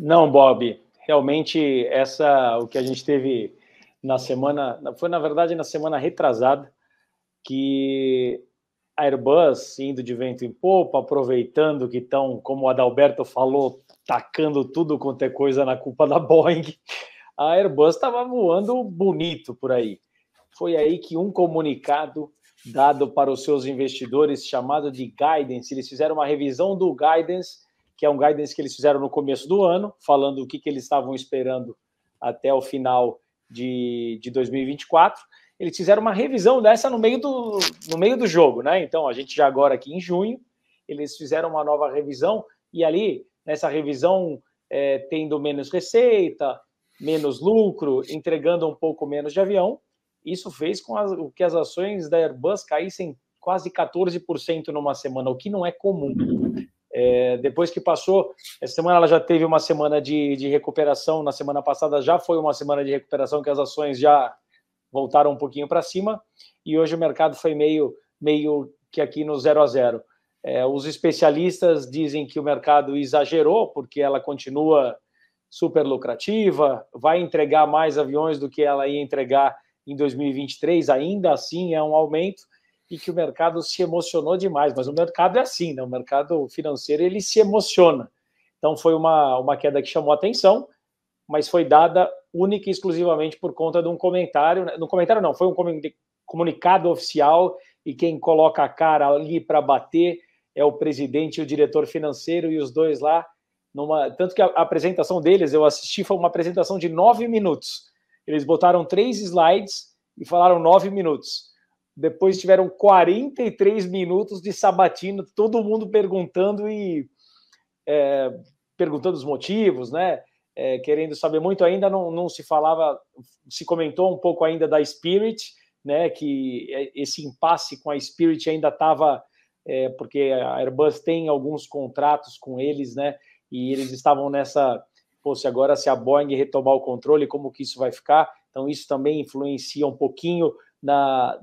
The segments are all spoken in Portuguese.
Não, Bob. Realmente, essa o que a gente teve na semana. Foi, na verdade, na semana retrasada, que a Airbus indo de vento em popa, aproveitando que estão, como o Adalberto falou, tacando tudo quanto é coisa na culpa da Boeing, a Airbus estava voando bonito por aí. Foi aí que um comunicado dado para os seus investidores, chamado de guidance, eles fizeram uma revisão do guidance que é um guidance que eles fizeram no começo do ano, falando o que, que eles estavam esperando até o final de, de 2024. Eles fizeram uma revisão dessa no meio, do, no meio do jogo, né? Então, a gente já agora aqui em junho, eles fizeram uma nova revisão, e ali, nessa revisão, é, tendo menos receita, menos lucro, entregando um pouco menos de avião, isso fez com as, que as ações da Airbus caíssem quase 14% numa semana, o que não é comum. É, depois que passou, essa semana ela já teve uma semana de, de recuperação. Na semana passada já foi uma semana de recuperação que as ações já voltaram um pouquinho para cima. E hoje o mercado foi meio, meio que aqui no zero a zero. É, os especialistas dizem que o mercado exagerou, porque ela continua super lucrativa, vai entregar mais aviões do que ela ia entregar em 2023, ainda assim é um aumento e que o mercado se emocionou demais, mas o mercado é assim, né? o mercado financeiro ele se emociona. Então foi uma, uma queda que chamou atenção, mas foi dada única e exclusivamente por conta de um comentário, no né? comentário não, foi um comunicado oficial e quem coloca a cara ali para bater é o presidente e o diretor financeiro e os dois lá numa, tanto que a apresentação deles eu assisti foi uma apresentação de nove minutos. Eles botaram três slides e falaram nove minutos. Depois tiveram 43 minutos de sabatina, todo mundo perguntando e é, perguntando os motivos, né? É, querendo saber muito ainda, não, não se falava, se comentou um pouco ainda da Spirit, né? Que é, esse impasse com a Spirit ainda estava, é, porque a Airbus tem alguns contratos com eles, né? E eles estavam nessa, pô, se agora se a Boeing retomar o controle, como que isso vai ficar? Então isso também influencia um pouquinho na,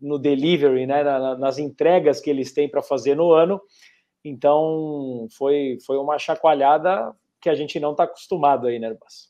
no delivery, né, na, nas entregas que eles têm para fazer no ano. Então, foi, foi uma chacoalhada que a gente não está acostumado aí, né, Herbas?